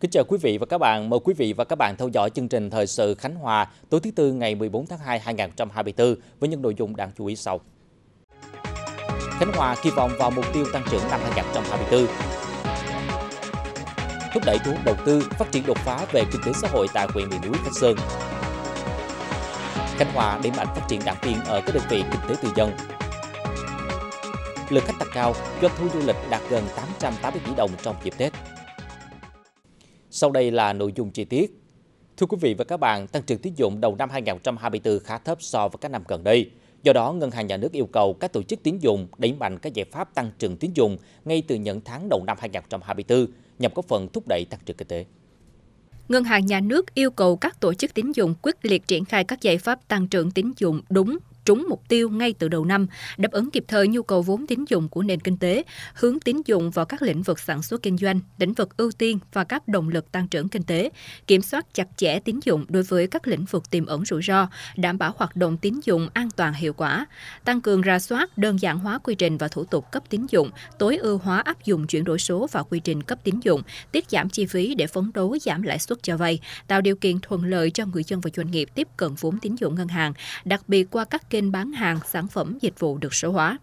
Kính chào quý vị và các bạn. Mời quý vị và các bạn theo dõi chương trình Thời sự Khánh Hòa tối thứ Tư ngày 14 tháng 2 2024 với những nội dung đáng chú ý sau. Khánh Hòa kỳ vọng vào mục tiêu tăng trưởng năm 2024. Thúc đẩy thu hút đầu tư, phát triển đột phá về kinh tế xã hội tại huyện miền núi Khánh Sơn. Khánh Hòa đẩy mạnh phát triển đảng viên ở các đơn vị kinh tế tư nhân. Lượng khách tăng cao, doanh thu du lịch đạt gần 880 tỷ đồng trong dịp Tết. Sau đây là nội dung chi tiết. Thưa quý vị và các bạn, tăng trưởng tín dụng đầu năm 2024 khá thấp so với các năm gần đây. Do đó, Ngân hàng Nhà nước yêu cầu các tổ chức tín dụng đẩy mạnh các giải pháp tăng trưởng tín dụng ngay từ những tháng đầu năm 2024 nhằm có phần thúc đẩy tăng trưởng kinh tế. Ngân hàng Nhà nước yêu cầu các tổ chức tín dụng quyết liệt triển khai các giải pháp tăng trưởng tín dụng đúng, trúng mục tiêu ngay từ đầu năm, đáp ứng kịp thời nhu cầu vốn tín dụng của nền kinh tế, hướng tín dụng vào các lĩnh vực sản xuất kinh doanh, lĩnh vực ưu tiên và các động lực tăng trưởng kinh tế, kiểm soát chặt chẽ tín dụng đối với các lĩnh vực tiềm ẩn rủi ro, đảm bảo hoạt động tín dụng an toàn hiệu quả, tăng cường ra soát, đơn giản hóa quy trình và thủ tục cấp tín dụng, tối ưu hóa áp dụng chuyển đổi số vào quy trình cấp tín dụng, tiết giảm chi phí để phấn đấu giảm lãi suất cho vay, tạo điều kiện thuận lợi cho người dân và doanh nghiệp tiếp cận vốn tín dụng ngân hàng, đặc biệt qua các kênh kênh bán hàng, sản phẩm, dịch vụ được số hóa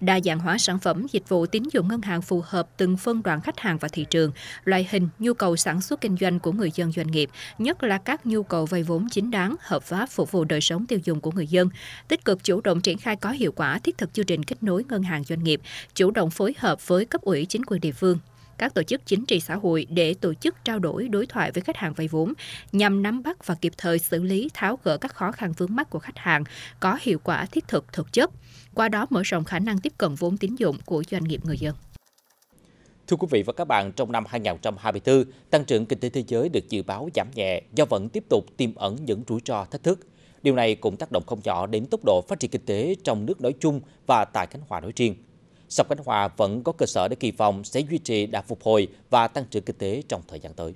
đa dạng hóa sản phẩm dịch vụ tín dụng ngân hàng phù hợp từng phân đoạn khách hàng và thị trường, loại hình, nhu cầu sản xuất kinh doanh của người dân doanh nghiệp, nhất là các nhu cầu vay vốn chính đáng, hợp pháp phục vụ đời sống tiêu dùng của người dân, tích cực chủ động triển khai có hiệu quả thiết thực chương trình kết nối ngân hàng doanh nghiệp, chủ động phối hợp với cấp ủy chính quyền địa phương, các tổ chức chính trị xã hội để tổ chức trao đổi đối thoại với khách hàng vay vốn nhằm nắm bắt và kịp thời xử lý tháo gỡ các khó khăn vướng mắt của khách hàng có hiệu quả thiết thực thực chất, qua đó mở rộng khả năng tiếp cận vốn tín dụng của doanh nghiệp người dân. Thưa quý vị và các bạn, trong năm 2024, tăng trưởng kinh tế thế giới được dự báo giảm nhẹ do vẫn tiếp tục tiềm ẩn những rủi ro thách thức. Điều này cũng tác động không nhỏ đến tốc độ phát triển kinh tế trong nước nói chung và tại Khánh Hòa nói riêng sọc Khánh Hòa vẫn có cơ sở để kỳ vọng sẽ duy trì đạt phục hồi và tăng trưởng kinh tế trong thời gian tới.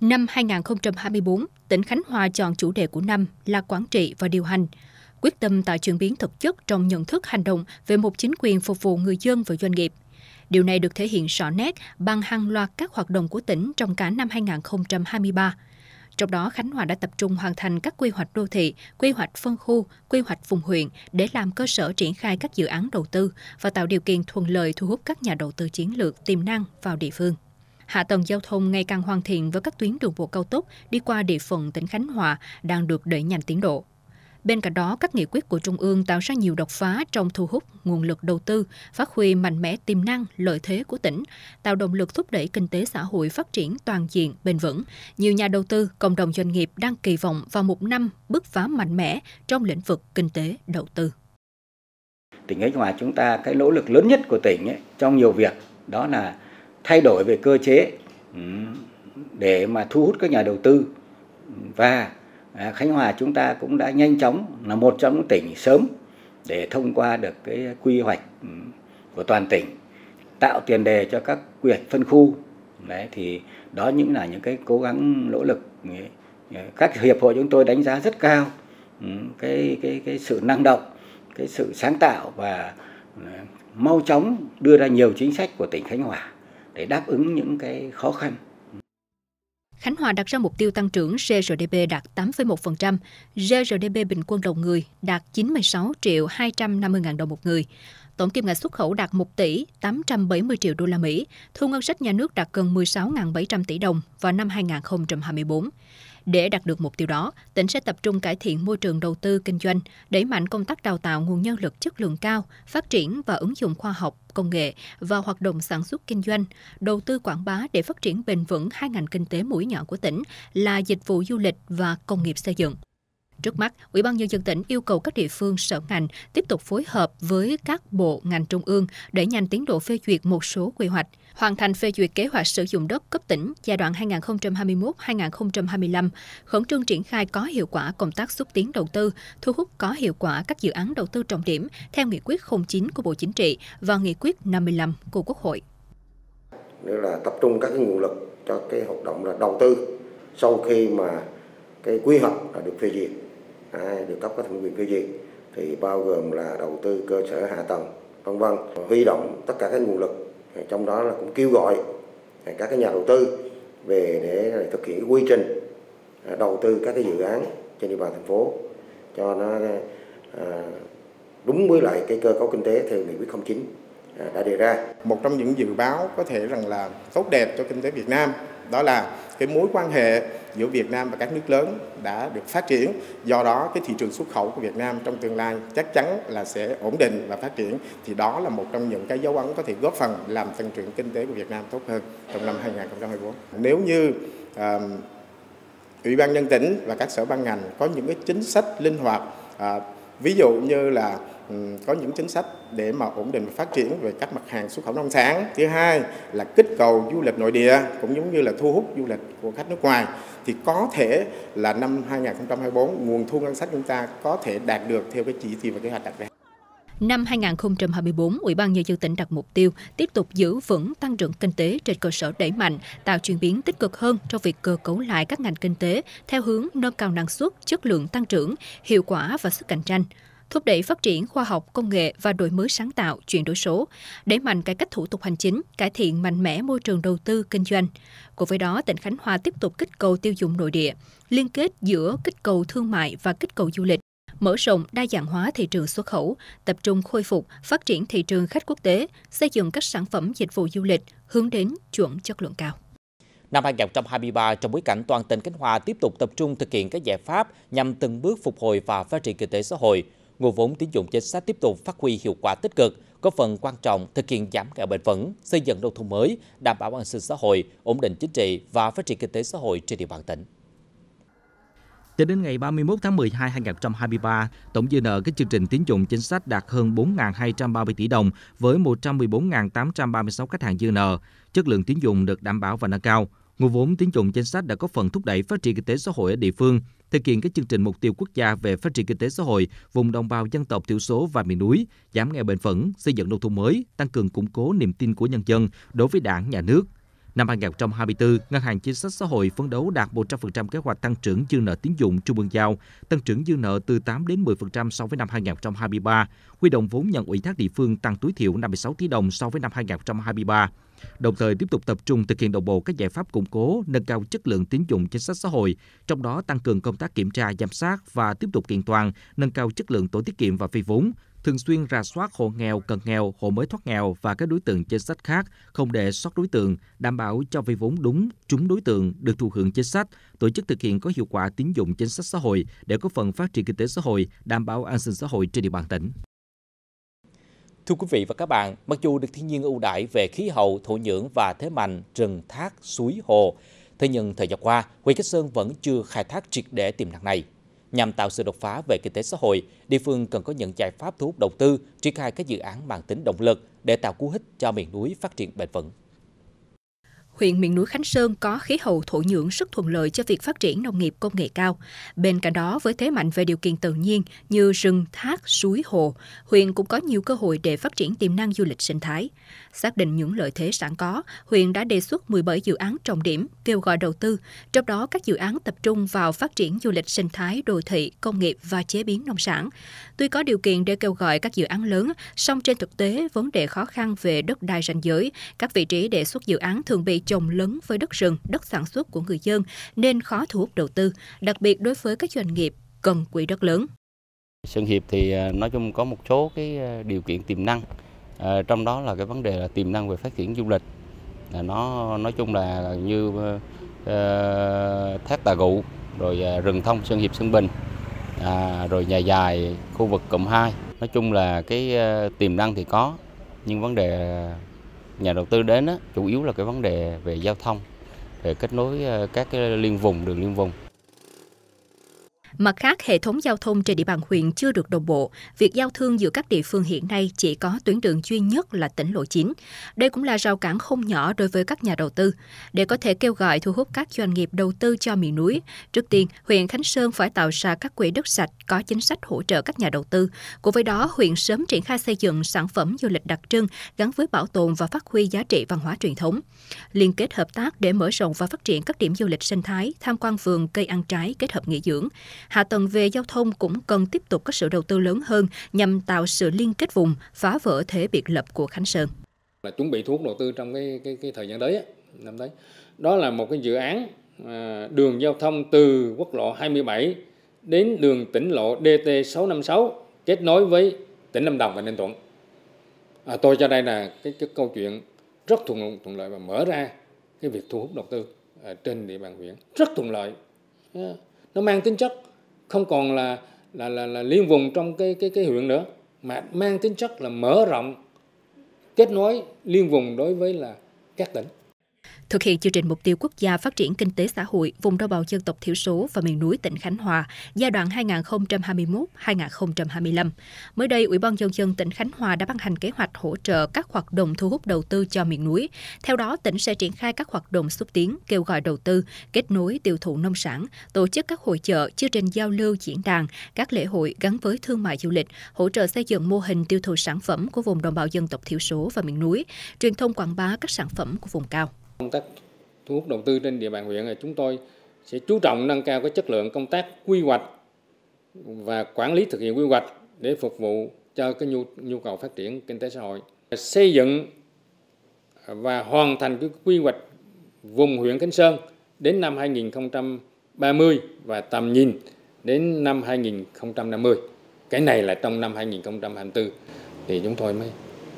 Năm 2024, tỉnh Khánh Hòa chọn chủ đề của năm là quản trị và điều hành, quyết tâm tạo chuyển biến thực chất trong nhận thức hành động về một chính quyền phục vụ người dân và doanh nghiệp. Điều này được thể hiện rõ nét bằng hàng loạt các hoạt động của tỉnh trong cả năm 2023. Trong đó, Khánh Hòa đã tập trung hoàn thành các quy hoạch đô thị, quy hoạch phân khu, quy hoạch vùng huyện để làm cơ sở triển khai các dự án đầu tư và tạo điều kiện thuận lợi thu hút các nhà đầu tư chiến lược tiềm năng vào địa phương hạ tầng giao thông ngày càng hoàn thiện với các tuyến đường bộ cao tốc đi qua địa phận tỉnh Khánh Hòa đang được đẩy nhanh tiến độ. Bên cạnh đó, các nghị quyết của Trung ương tạo ra nhiều đột phá trong thu hút nguồn lực đầu tư, phát huy mạnh mẽ tiềm năng, lợi thế của tỉnh, tạo động lực thúc đẩy kinh tế xã hội phát triển toàn diện, bền vững. Nhiều nhà đầu tư, cộng đồng doanh nghiệp đang kỳ vọng vào một năm bứt phá mạnh mẽ trong lĩnh vực kinh tế đầu tư. Tỉnh Khánh Hòa chúng ta cái nỗ lực lớn nhất của tỉnh ấy, trong nhiều việc đó là thay đổi về cơ chế ừ, để mà thu hút các nhà đầu tư và À, Khánh Hòa chúng ta cũng đã nhanh chóng là một trong những tỉnh sớm để thông qua được cái quy hoạch ừ, của toàn tỉnh tạo tiền đề cho các quy hoạch phân khu đấy thì đó những là những cái cố gắng nỗ lực ừ, ừ, các hiệp hội chúng tôi đánh giá rất cao cái cái cái sự năng động cái sự sáng tạo và mau chóng đưa ra nhiều chính sách của tỉnh Khánh Hòa để đáp ứng những cái khó khăn Khánh Hòa đặt ra mục tiêu tăng trưởng GRDP đạt 8,1%, GRDP bình quân đầu người đạt 96 triệu 250 ngàn đồng một người. Tổng kim ngạch xuất khẩu đạt 1 tỷ 870 triệu đô la Mỹ, thu ngân sách nhà nước đạt gần 16.700 tỷ đồng vào năm 2024. Để đạt được mục tiêu đó, tỉnh sẽ tập trung cải thiện môi trường đầu tư kinh doanh, đẩy mạnh công tác đào tạo nguồn nhân lực chất lượng cao, phát triển và ứng dụng khoa học, công nghệ và hoạt động sản xuất kinh doanh, đầu tư quảng bá để phát triển bền vững hai ngành kinh tế mũi nhọn của tỉnh là dịch vụ du lịch và công nghiệp xây dựng. Trước mắt, Ủy ban nhân dân tỉnh yêu cầu các địa phương sở ngành tiếp tục phối hợp với các bộ ngành trung ương để nhanh tiến độ phê duyệt một số quy hoạch, hoàn thành phê duyệt kế hoạch sử dụng đất cấp tỉnh giai đoạn 2021-2025, khẩn trương triển khai có hiệu quả công tác xúc tiến đầu tư, thu hút có hiệu quả các dự án đầu tư trọng điểm theo nghị quyết 09 của Bộ Chính trị và nghị quyết 55 của Quốc hội. Nghĩa là tập trung các nguồn lực cho cái hoạt động là đầu tư sau khi mà cái quy hoạch đã được phê duyệt, à, được cấp có thẩm quyền phê duyệt thì bao gồm là đầu tư cơ sở hạ tầng vân vân huy động tất cả các nguồn lực trong đó là cũng kêu gọi à, các cái nhà đầu tư về để thực hiện quy trình à, đầu tư các cái dự án trên địa bàn thành phố cho nó à, đúng với lại cái cơ cấu kinh tế theo nghị quyết 09 đã đề ra. Một trong những dự báo có thể rằng là tốt đẹp cho kinh tế Việt Nam đó là cái mối quan hệ giữa Việt Nam và các nước lớn đã được phát triển. Do đó cái thị trường xuất khẩu của Việt Nam trong tương lai chắc chắn là sẽ ổn định và phát triển. Thì đó là một trong những cái dấu ấn có thể góp phần làm tăng trưởng kinh tế của Việt Nam tốt hơn trong năm 2024. Nếu như uh, Ủy ban nhân tỉnh và các sở ban ngành có những cái chính sách linh hoạt, uh, ví dụ như là um, có những chính sách để mà ổn định và phát triển về các mặt hàng xuất khẩu nông sản. Thứ hai là kích cầu du lịch nội địa cũng giống như là thu hút du lịch của khách nước ngoài thì có thể là năm 2024 nguồn thu ngân sách chúng ta có thể đạt được theo cái chỉ tiêu và kế hoạch đặt ra. Năm 2024, Ủy ban Nhân dân tỉnh đặt mục tiêu tiếp tục giữ vững tăng trưởng kinh tế trên cơ sở đẩy mạnh, tạo chuyển biến tích cực hơn trong việc cơ cấu lại các ngành kinh tế theo hướng nâng cao năng suất, chất lượng tăng trưởng, hiệu quả và sức cạnh tranh thúc đẩy phát triển khoa học, công nghệ và đổi mới sáng tạo, chuyển đổi số, đẩy mạnh cải cách thủ tục hành chính, cải thiện mạnh mẽ môi trường đầu tư kinh doanh. Cùng với đó, tỉnh Khánh Hòa tiếp tục kích cầu tiêu dùng nội địa, liên kết giữa kích cầu thương mại và kích cầu du lịch, mở rộng đa dạng hóa thị trường xuất khẩu, tập trung khôi phục, phát triển thị trường khách quốc tế, xây dựng các sản phẩm dịch vụ du lịch hướng đến chuẩn chất lượng cao. Năm 2023, trong bối cảnh toàn tỉnh Khánh Hòa tiếp tục tập trung thực hiện các giải pháp nhằm từng bước phục hồi và phát triển kinh tế xã hội, nguồn vốn tín dụng chính sách tiếp tục phát huy hiệu quả tích cực, có phần quan trọng thực hiện giảm nghèo bền vững, xây dựng nông thôn mới, đảm bảo an sinh xã hội, ổn định chính trị và phát triển kinh tế xã hội trên địa bàn tỉnh. Cho đến ngày 31 tháng 12 năm 2023, tổng dư nợ các chương trình tín dụng chính sách đạt hơn 4.230 tỷ đồng với 114.836 khách hàng dư nợ. Chất lượng tín dụng được đảm bảo và nâng cao. Nguồn vốn tín dụng chính sách đã có phần thúc đẩy phát triển kinh tế xã hội ở địa phương, thực hiện các chương trình mục tiêu quốc gia về phát triển kinh tế xã hội vùng đồng bào dân tộc thiểu số và miền núi, giảm nghèo bền vững, xây dựng nông thôn mới, tăng cường củng cố niềm tin của nhân dân đối với Đảng, nhà nước. Năm 2024, Ngân hàng Chính sách Xã hội phấn đấu đạt 100% kế hoạch tăng trưởng dư nợ tín dụng trung ương giao, tăng trưởng dư nợ từ 8 đến 10% so với năm 2023, huy động vốn nhận ủy thác địa phương tăng tối thiểu 56 tỷ đồng so với năm 2023 đồng thời tiếp tục tập trung thực hiện đồng bộ các giải pháp củng cố, nâng cao chất lượng tín dụng chính sách xã hội, trong đó tăng cường công tác kiểm tra, giám sát và tiếp tục kiện toàn, nâng cao chất lượng tổ tiết kiệm và phi vốn, thường xuyên rà soát hộ nghèo, cận nghèo, hộ mới thoát nghèo và các đối tượng chính sách khác, không để sót đối tượng, đảm bảo cho vay vốn đúng, trúng đối tượng, được thụ hưởng chính sách, tổ chức thực hiện có hiệu quả tín dụng chính sách xã hội để có phần phát triển kinh tế xã hội, đảm bảo an sinh xã hội trên địa bàn tỉnh. Thưa quý vị và các bạn, mặc dù được thiên nhiên ưu đãi về khí hậu, thổ nhưỡng và thế mạnh rừng, thác, suối, hồ, thế nhưng thời gian qua, huyện Cát Sơn vẫn chưa khai thác triệt để tiềm năng này. Nhằm tạo sự đột phá về kinh tế xã hội, địa phương cần có những giải pháp thu hút đầu tư, triển khai các dự án mang tính động lực để tạo cú hích cho miền núi phát triển bền vững huyện miền núi Khánh Sơn có khí hậu thổ nhưỡng rất thuận lợi cho việc phát triển nông nghiệp công nghệ cao. Bên cạnh đó, với thế mạnh về điều kiện tự nhiên như rừng, thác, suối, hồ, huyện cũng có nhiều cơ hội để phát triển tiềm năng du lịch sinh thái. Xác định những lợi thế sẵn có, huyện đã đề xuất 17 dự án trọng điểm kêu gọi đầu tư, trong đó các dự án tập trung vào phát triển du lịch sinh thái đô thị, công nghiệp và chế biến nông sản. Tuy có điều kiện để kêu gọi các dự án lớn, song trên thực tế vấn đề khó khăn về đất đai ranh giới, các vị trí đề xuất dự án thường bị trồng lấn với đất rừng, đất sản xuất của người dân nên khó thu hút đầu tư, đặc biệt đối với các doanh nghiệp cần quỹ đất lớn. Sơn Hiệp thì à, nói chung có một số cái à, điều kiện tiềm năng à, trong đó là cái vấn đề là tiềm năng về phát triển du lịch à, nó nói chung là như à, thác tà gụ rồi à, rừng thông sơn hiệp sơn bình à, rồi nhà dài khu vực cụm 2 nói chung là cái à, tiềm năng thì có nhưng vấn đề nhà đầu tư đến á, chủ yếu là cái vấn đề về giao thông về kết nối các cái liên vùng đường liên vùng Mặt khác, hệ thống giao thông trên địa bàn huyện chưa được đồng bộ. Việc giao thương giữa các địa phương hiện nay chỉ có tuyến đường duy nhất là tỉnh lộ 9. Đây cũng là rào cản không nhỏ đối với các nhà đầu tư. Để có thể kêu gọi thu hút các doanh nghiệp đầu tư cho miền núi, trước tiên, huyện Khánh Sơn phải tạo ra các quỹ đất sạch có chính sách hỗ trợ các nhà đầu tư. Cùng với đó, huyện sớm triển khai xây dựng sản phẩm du lịch đặc trưng gắn với bảo tồn và phát huy giá trị văn hóa truyền thống. Liên kết hợp tác để mở rộng và phát triển các điểm du lịch sinh thái, tham quan vườn, cây ăn trái kết hợp nghỉ dưỡng hạ tầng về giao thông cũng cần tiếp tục có sự đầu tư lớn hơn nhằm tạo sự liên kết vùng, phá vỡ thế biệt lập của Khánh Sơn. Là chuẩn bị thu hút đầu tư trong cái cái, cái thời gian tới, năm đấy Đó là một cái dự án à, đường giao thông từ quốc lộ 27 đến đường tỉnh lộ DT 656 kết nối với tỉnh Lâm Đồng và Ninh Thuận. À, tôi cho đây là cái, cái câu chuyện rất thuận thuận lợi và mở ra cái việc thu hút đầu tư à, trên địa bàn huyện rất thuận lợi, à, nó mang tính chất không còn là là là, là liên vùng trong cái cái cái huyện nữa mà mang tính chất là mở rộng kết nối liên vùng đối với là các tỉnh thực hiện chương trình mục tiêu quốc gia phát triển kinh tế xã hội vùng đồng bào dân tộc thiểu số và miền núi tỉnh Khánh Hòa giai đoạn 2021-2025. Mới đây, Ủy ban Nhân dân tỉnh Khánh Hòa đã ban hành kế hoạch hỗ trợ các hoạt động thu hút đầu tư cho miền núi. Theo đó, tỉnh sẽ triển khai các hoạt động xúc tiến, kêu gọi đầu tư, kết nối tiêu thụ nông sản, tổ chức các hội chợ, chương trình giao lưu diễn đàn, các lễ hội gắn với thương mại du lịch, hỗ trợ xây dựng mô hình tiêu thụ sản phẩm của vùng đồng bào dân tộc thiểu số và miền núi, truyền thông quảng bá các sản phẩm của vùng cao. Công tác thu hút đầu tư trên địa bàn huyện là chúng tôi sẽ chú trọng nâng cao cái chất lượng công tác quy hoạch và quản lý thực hiện quy hoạch để phục vụ cho cái nhu, nhu cầu phát triển kinh tế xã hội. Xây dựng và hoàn thành cái quy hoạch vùng huyện Khánh Sơn đến năm 2030 và tầm nhìn đến năm 2050. Cái này là trong năm 2024 thì chúng tôi mới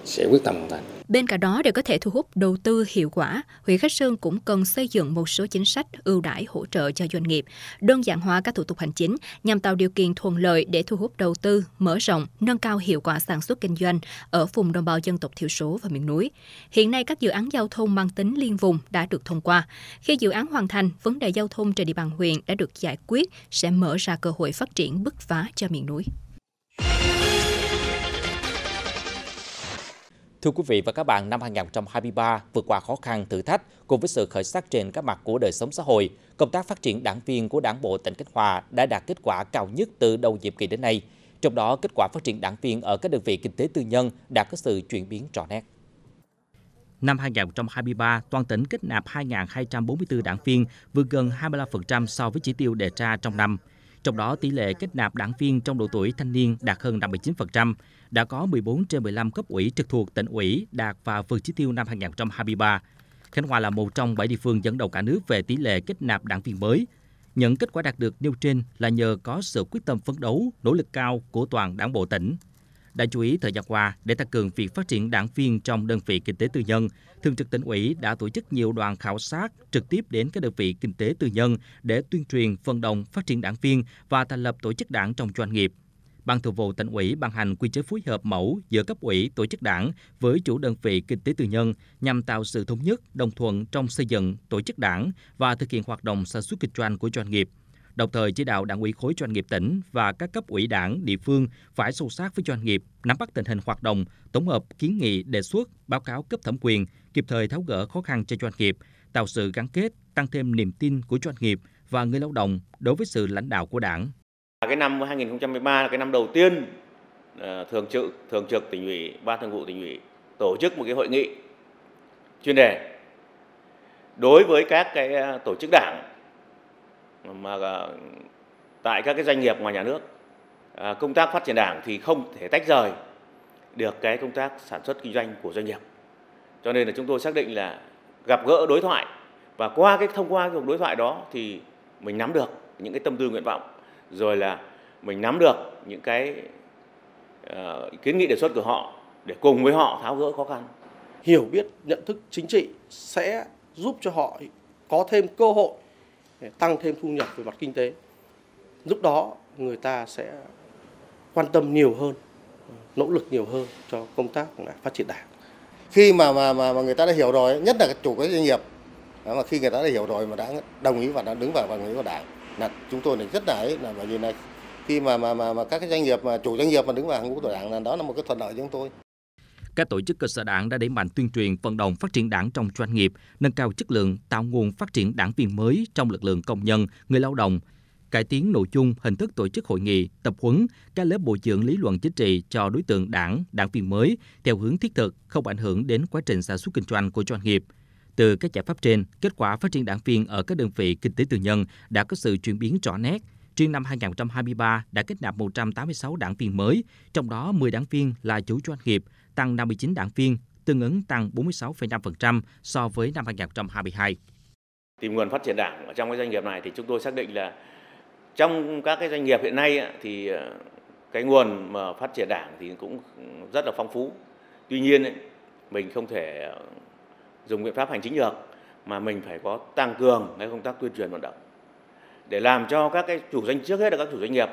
sẽ quyết tâm hoàn thành. Bên cạnh đó để có thể thu hút đầu tư hiệu quả, huyện Khách Sơn cũng cần xây dựng một số chính sách ưu đãi hỗ trợ cho doanh nghiệp, đơn giản hóa các thủ tục hành chính nhằm tạo điều kiện thuận lợi để thu hút đầu tư, mở rộng, nâng cao hiệu quả sản xuất kinh doanh ở vùng đồng bào dân tộc thiểu số và miền núi. Hiện nay các dự án giao thông mang tính liên vùng đã được thông qua. Khi dự án hoàn thành, vấn đề giao thông trên địa bàn huyện đã được giải quyết sẽ mở ra cơ hội phát triển bứt phá cho miền núi. Thưa quý vị và các bạn, năm 2023 vượt qua khó khăn, thử thách cùng với sự khởi sắc trên các mặt của đời sống xã hội, công tác phát triển đảng viên của Đảng bộ tỉnh Khánh Hòa đã đạt kết quả cao nhất từ đầu nhiệm kỳ đến nay. Trong đó, kết quả phát triển đảng viên ở các đơn vị kinh tế tư nhân đã có sự chuyển biến rõ nét. Năm 2023, toàn tỉnh kết nạp 2.244 đảng viên, vượt gần 25% so với chỉ tiêu đề ra trong năm. Trong đó, tỷ lệ kết nạp đảng viên trong độ tuổi thanh niên đạt hơn 59%, đã có 14 trên 15 cấp ủy trực thuộc tỉnh ủy đạt và vượt chỉ tiêu năm 2023. Khánh Hòa là một trong 7 địa phương dẫn đầu cả nước về tỷ lệ kết nạp đảng viên mới. Những kết quả đạt được nêu trên là nhờ có sự quyết tâm phấn đấu, nỗ lực cao của toàn đảng bộ tỉnh đã chú ý thời gian qua để tăng cường việc phát triển đảng viên trong đơn vị kinh tế tư nhân. Thường trực tỉnh ủy đã tổ chức nhiều đoàn khảo sát trực tiếp đến các đơn vị kinh tế tư nhân để tuyên truyền, vận động phát triển đảng viên và thành lập tổ chức đảng trong doanh nghiệp. Ban Thường vụ tỉnh ủy ban hành quy chế phối hợp mẫu giữa cấp ủy tổ chức đảng với chủ đơn vị kinh tế tư nhân nhằm tạo sự thống nhất, đồng thuận trong xây dựng tổ chức đảng và thực hiện hoạt động sản xuất kinh doanh của doanh nghiệp đồng thời chỉ đạo đảng ủy khối doanh nghiệp tỉnh và các cấp ủy đảng địa phương phải sâu sát với doanh nghiệp, nắm bắt tình hình hoạt động, tổng hợp kiến nghị, đề xuất, báo cáo cấp thẩm quyền, kịp thời tháo gỡ khó khăn cho doanh nghiệp, tạo sự gắn kết, tăng thêm niềm tin của doanh nghiệp và người lao động đối với sự lãnh đạo của đảng. À, cái năm 2013 là cái năm đầu tiên ờ, thường trực thường trực tỉnh ủy, ban thường vụ tỉnh ủy tổ chức một cái hội nghị chuyên đề đối với các cái ờ, tổ chức đảng mà tại các cái doanh nghiệp ngoài nhà nước à, công tác phát triển đảng thì không thể tách rời được cái công tác sản xuất kinh doanh của doanh nghiệp cho nên là chúng tôi xác định là gặp gỡ đối thoại và qua cái thông qua cái cuộc đối thoại đó thì mình nắm được những cái tâm tư nguyện vọng rồi là mình nắm được những cái uh, kiến nghị đề xuất của họ để cùng với họ tháo gỡ khó khăn hiểu biết nhận thức chính trị sẽ giúp cho họ có thêm cơ hội tăng thêm thu nhập về mặt kinh tế. Lúc đó người ta sẽ quan tâm nhiều hơn, nỗ lực nhiều hơn cho công tác phát triển đảng. Khi mà mà mà, mà người ta đã hiểu rồi, nhất là chủ các doanh nghiệp đó mà khi người ta đã hiểu rồi mà đã đồng ý và đã đứng vào bằng ý vào đảng là chúng tôi này rất là ấy là bởi vì là khi mà mà mà, mà các cái doanh nghiệp mà chủ doanh nghiệp mà đứng vào hàng ngũ của đảng là đó là một cái thuận lợi cho chúng tôi các tổ chức cơ sở đảng đã đẩy mạnh tuyên truyền vận động phát triển đảng trong doanh nghiệp, nâng cao chất lượng, tạo nguồn phát triển đảng viên mới trong lực lượng công nhân, người lao động, cải tiến nội dung, hình thức tổ chức hội nghị, tập huấn, các lớp bồi dưỡng lý luận chính trị cho đối tượng đảng, đảng viên mới theo hướng thiết thực, không ảnh hưởng đến quá trình sản xuất kinh doanh của doanh nghiệp. Từ các giải pháp trên, kết quả phát triển đảng viên ở các đơn vị kinh tế tư nhân đã có sự chuyển biến rõ nét. Riêng năm 2023 đã kết nạp 186 đảng viên mới, trong đó 10 đảng viên là chủ doanh nghiệp, tăng 59 đảng viên, tương ứng tăng 46,5% so với năm 2022. Tìm nguồn phát triển đảng ở trong cái doanh nghiệp này thì chúng tôi xác định là trong các cái doanh nghiệp hiện nay thì ờ, cái nguồn mà phát triển đảng thì cũng rất là phong phú. Tuy nhiên mình không thể ờ, dùng biện pháp hành chính được mà mình phải có tăng cường cái công tác tuyên truyền vận động để làm cho các cái chủ doanh trước hết là các chủ doanh nghiệp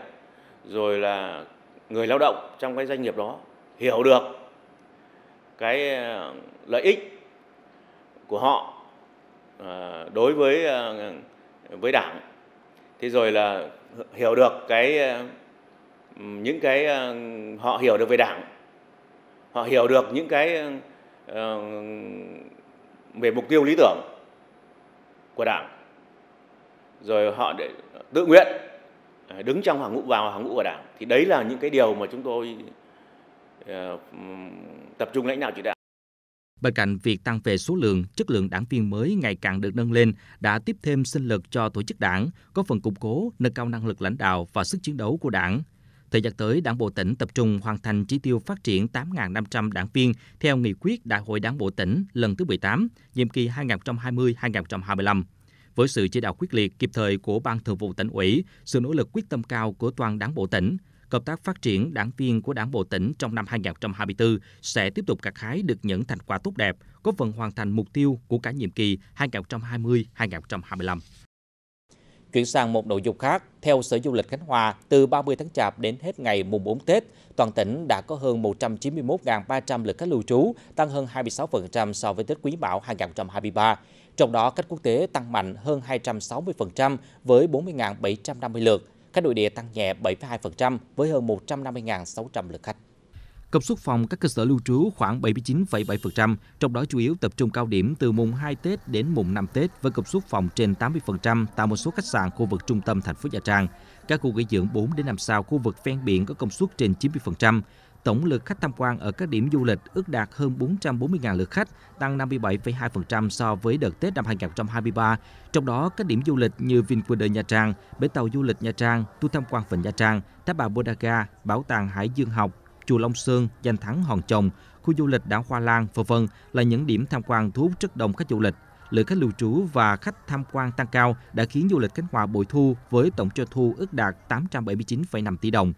rồi là người lao động trong cái doanh nghiệp đó hiểu được cái ờ, lợi ích của họ ờ, đối với ờ, với đảng thế rồi là hiểu được cái những cái họ hiểu được về đảng họ hiểu được những cái về mục tiêu lý tưởng của đảng rồi họ để tự nguyện đứng trong hàng ngũ vào hàng ngũ của đảng thì đấy là những cái điều mà chúng tôi Ờ, tập trung lãnh đạo chỉ đạo. Bên cạnh việc tăng về số lượng, chất lượng đảng viên mới ngày càng được nâng lên đã tiếp thêm sinh lực cho tổ chức đảng, có phần củng cố, nâng cao năng lực lãnh đạo và sức chiến đấu của đảng. Thời gian tới, Đảng bộ tỉnh tập trung hoàn thành chỉ tiêu phát triển 8.500 đảng viên theo nghị quyết Đại hội Đảng bộ tỉnh lần thứ 18, nhiệm kỳ 2020-2025. Với sự chỉ đạo quyết liệt kịp thời của Ban Thường vụ tỉnh ủy, sự nỗ lực quyết tâm cao của toàn Đảng bộ tỉnh, Công tác phát triển đảng viên của Đảng bộ tỉnh trong năm 2024 sẽ tiếp tục gặt hái được những thành quả tốt đẹp, góp phần hoàn thành mục tiêu của cả nhiệm kỳ 2020-2025. Chuyển sang một nội dung khác, theo Sở Du lịch Khánh Hòa, từ 30 tháng Chạp đến hết ngày mùng 4 Tết, toàn tỉnh đã có hơn 191.300 lượt khách lưu trú, tăng hơn 26% so với Tết Quý Mão 2023. Trong đó, khách quốc tế tăng mạnh hơn 260% với 40.750 lượt khách nội địa tăng nhẹ 7,2% với hơn 150.600 lượt khách. Công suất phòng các cơ sở lưu trú khoảng 79,7%, trong đó chủ yếu tập trung cao điểm từ mùng 2 Tết đến mùng 5 Tết với công suất phòng trên 80% tại một số khách sạn khu vực trung tâm thành phố Nha Trang. Các khu nghỉ dưỡng 4 đến 5 sao khu vực ven biển có công suất trên 90%. Tổng lượt khách tham quan ở các điểm du lịch ước đạt hơn 440.000 lượt khách, tăng 57,2% so với đợt Tết năm 2023. Trong đó, các điểm du lịch như Vinwonder Nha Trang, Bến tàu du lịch Nha Trang, tu tham quan Vịnh Nha Trang, Tháp Bà Bodaga, Bảo tàng Hải Dương Học, Chùa Long Sơn, Danh Thắng Hòn Chồng, khu du lịch đảo Hoa Lan, v vân là những điểm tham quan thu hút rất đông khách du lịch. Lượng khách lưu trú và khách tham quan tăng cao đã khiến du lịch Khánh Hòa bội thu với tổng doanh thu ước đạt 879,5 tỷ đồng.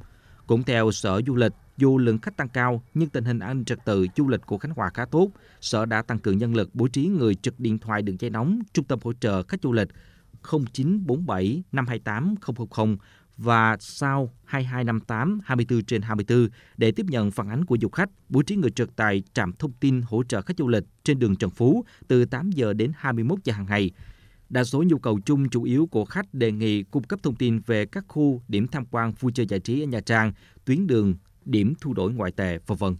Cũng theo Sở Du lịch, dù lượng khách tăng cao, nhưng tình hình an ninh trật tự du lịch của Khánh Hòa khá tốt. Sở đã tăng cường nhân lực bố trí người trực điện thoại đường dây nóng Trung tâm hỗ trợ khách du lịch 0947 528 000 và sau 2258 24 trên 24 để tiếp nhận phản ánh của du khách, bố trí người trực tại trạm thông tin hỗ trợ khách du lịch trên đường Trần Phú từ 8 giờ đến 21 giờ hàng ngày. Đa số nhu cầu chung chủ yếu của khách đề nghị cung cấp thông tin về các khu điểm tham quan vui chơi giải trí ở Nha Trang, tuyến đường điểm thu đổi ngoại tệ, v vân.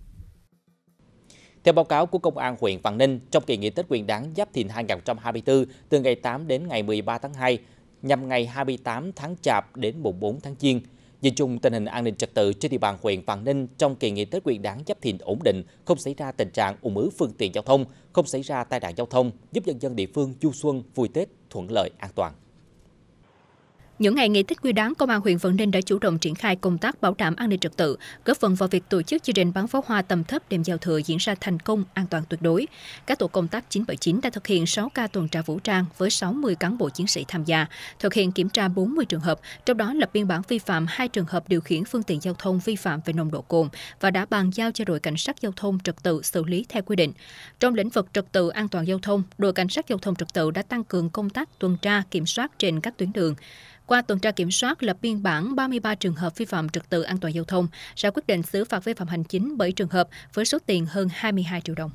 Theo báo cáo của Công an huyện Văn Ninh, trong kỳ nghỉ Tết Nguyên đán Giáp Thìn 2024 từ ngày 8 đến ngày 13 tháng 2, nhằm ngày 28 tháng Chạp đến mùng 4 tháng Giêng, Nhìn chung, tình hình an ninh trật tự trên địa bàn huyện Văn Ninh trong kỳ nghỉ Tết Nguyên đán Giáp Thìn ổn định, không xảy ra tình trạng ủng ứ phương tiện giao thông, không xảy ra tai nạn giao thông, giúp nhân dân địa phương du xuân vui Tết thuận lợi an toàn. Những ngày nghỉ Tết Nguyên đán, Công an huyện Vận Ninh đã chủ động triển khai công tác bảo đảm an ninh trật tự, góp phần vào việc tổ chức chương trình bắn pháo hoa tầm thấp đêm giao thừa diễn ra thành công, an toàn tuyệt đối. Các tổ công tác 979 đã thực hiện 6 ca tuần tra vũ trang với 60 cán bộ chiến sĩ tham gia, thực hiện kiểm tra 40 trường hợp, trong đó lập biên bản vi phạm 2 trường hợp điều khiển phương tiện giao thông vi phạm về nồng độ cồn và đã bàn giao cho đội cảnh sát giao thông trật tự xử lý theo quy định. Trong lĩnh vực trật tự an toàn giao thông, đội cảnh sát giao thông trật tự đã tăng cường công tác tuần tra kiểm soát trên các tuyến đường. Qua tuần tra kiểm soát lập biên bản 33 trường hợp vi phạm trật tự an toàn giao thông, ra quyết định xử phạt vi phạm hành chính 7 trường hợp với số tiền hơn 22 triệu đồng.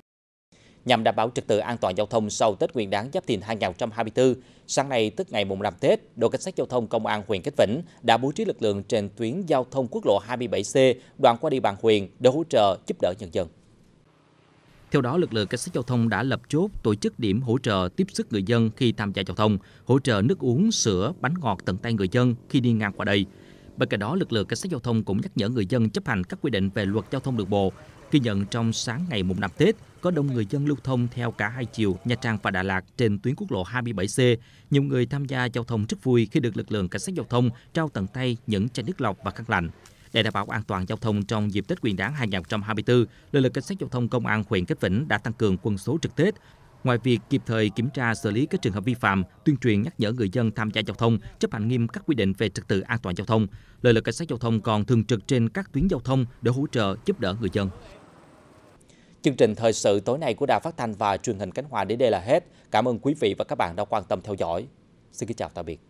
Nhằm đảm bảo trật tự an toàn giao thông sau Tết Nguyên đán Giáp Thìn 2024, sáng nay tức ngày mùng 5 Tết, đội cảnh sát giao thông công an huyện Khánh Vĩnh đã bố trí lực lượng trên tuyến giao thông quốc lộ 27C đoạn qua địa bàn huyện để hỗ trợ giúp đỡ nhân dân. Theo đó, lực lượng cảnh sát giao thông đã lập chốt tổ chức điểm hỗ trợ tiếp sức người dân khi tham gia giao thông, hỗ trợ nước uống, sữa, bánh ngọt tận tay người dân khi đi ngang qua đây. Bên cạnh đó, lực lượng cảnh sát giao thông cũng nhắc nhở người dân chấp hành các quy định về luật giao thông đường bộ. Ghi nhận trong sáng ngày mùng năm Tết, có đông người dân lưu thông theo cả hai chiều Nha Trang và Đà Lạt trên tuyến quốc lộ 27C. Nhiều người tham gia giao thông rất vui khi được lực lượng cảnh sát giao thông trao tận tay những chai nước lọc và khăn lạnh. Để đảm bảo an toàn giao thông trong dịp Tết Nguyên đán 2024, lực lượng cảnh sát giao thông công an huyện Kết Vĩnh đã tăng cường quân số trực Tết. Ngoài việc kịp thời kiểm tra xử lý các trường hợp vi phạm, tuyên truyền nhắc nhở người dân tham gia giao thông chấp hành nghiêm các quy định về trật tự an toàn giao thông, lực lượng cảnh sát giao thông còn thường trực trên các tuyến giao thông để hỗ trợ giúp đỡ người dân. Chương trình thời sự tối nay của Đài Phát thanh và Truyền hình Cánh Hòa đến đây là hết. Cảm ơn quý vị và các bạn đã quan tâm theo dõi. Xin kính chào tạm biệt.